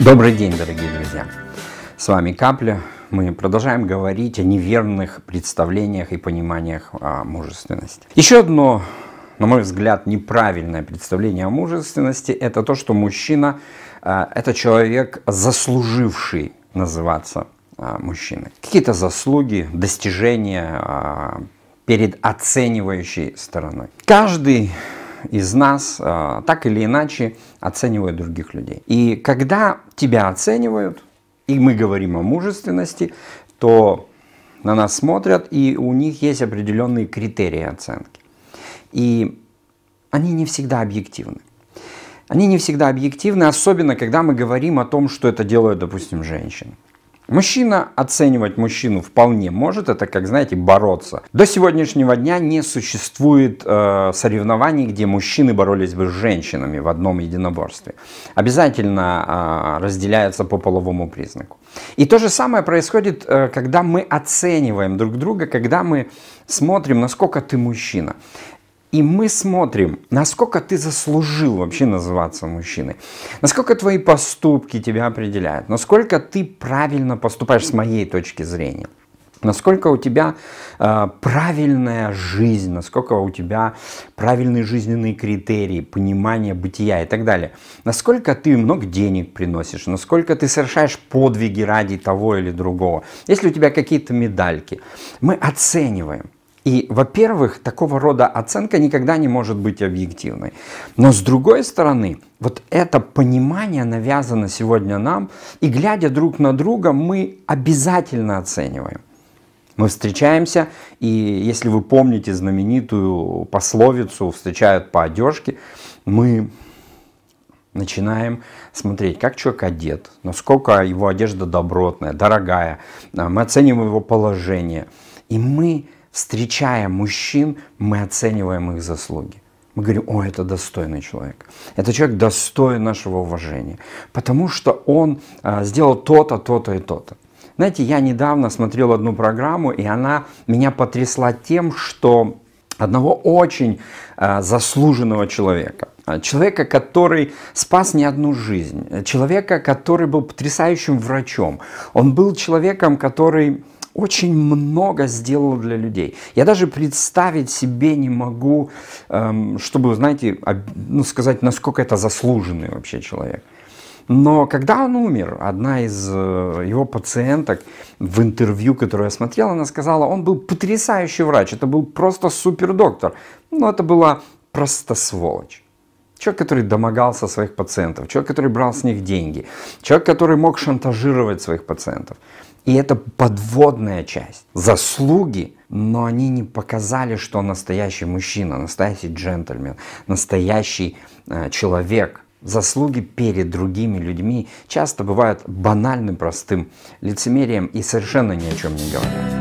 Добрый день, дорогие друзья! С вами Капля. Мы продолжаем говорить о неверных представлениях и пониманиях о мужественности. Еще одно, на мой взгляд, неправильное представление о мужественности – это то, что мужчина э, это человек, заслуживший называться э, мужчиной. Какие-то заслуги, достижения э, перед оценивающей стороной. Каждый из нас а, так или иначе оценивают других людей. И когда тебя оценивают, и мы говорим о мужественности, то на нас смотрят, и у них есть определенные критерии оценки. И они не всегда объективны. Они не всегда объективны, особенно когда мы говорим о том, что это делают, допустим, женщины. Мужчина оценивать мужчину вполне может, это как, знаете, бороться. До сегодняшнего дня не существует э, соревнований, где мужчины боролись бы с женщинами в одном единоборстве. Обязательно э, разделяются по половому признаку. И то же самое происходит, э, когда мы оцениваем друг друга, когда мы смотрим, насколько ты мужчина. И мы смотрим, насколько ты заслужил вообще называться мужчиной, насколько твои поступки тебя определяют, насколько ты правильно поступаешь с моей точки зрения, насколько у тебя э, правильная жизнь, насколько у тебя правильные жизненные критерии, понимание бытия и так далее, насколько ты много денег приносишь, насколько ты совершаешь подвиги ради того или другого, если у тебя какие-то медальки, мы оцениваем. И, во-первых, такого рода оценка никогда не может быть объективной. Но с другой стороны, вот это понимание навязано сегодня нам, и глядя друг на друга, мы обязательно оцениваем. Мы встречаемся, и если вы помните знаменитую пословицу «встречают по одежке», мы начинаем смотреть, как человек одет, насколько его одежда добротная, дорогая, а, мы оцениваем его положение. И мы встречая мужчин, мы оцениваем их заслуги. Мы говорим, о, это достойный человек. Это человек достоин нашего уважения, потому что он а, сделал то-то, то-то и то-то. Знаете, я недавно смотрел одну программу, и она меня потрясла тем, что одного очень а, заслуженного человека, а, человека, который спас не одну жизнь, человека, который был потрясающим врачом, он был человеком, который очень много сделал для людей. Я даже представить себе не могу, эм, чтобы, знаете, ну, сказать, насколько это заслуженный вообще человек. Но когда он умер, одна из э, его пациенток в интервью, которое я смотрел, она сказала, он был потрясающий врач, это был просто супер доктор. Но ну, это была просто сволочь. Человек, который домогался своих пациентов, человек, который брал с них деньги, человек, который мог шантажировать своих пациентов. И это подводная часть. Заслуги, но они не показали, что он настоящий мужчина, настоящий джентльмен, настоящий э, человек. Заслуги перед другими людьми часто бывают банальным, простым лицемерием и совершенно ни о чем не говорят.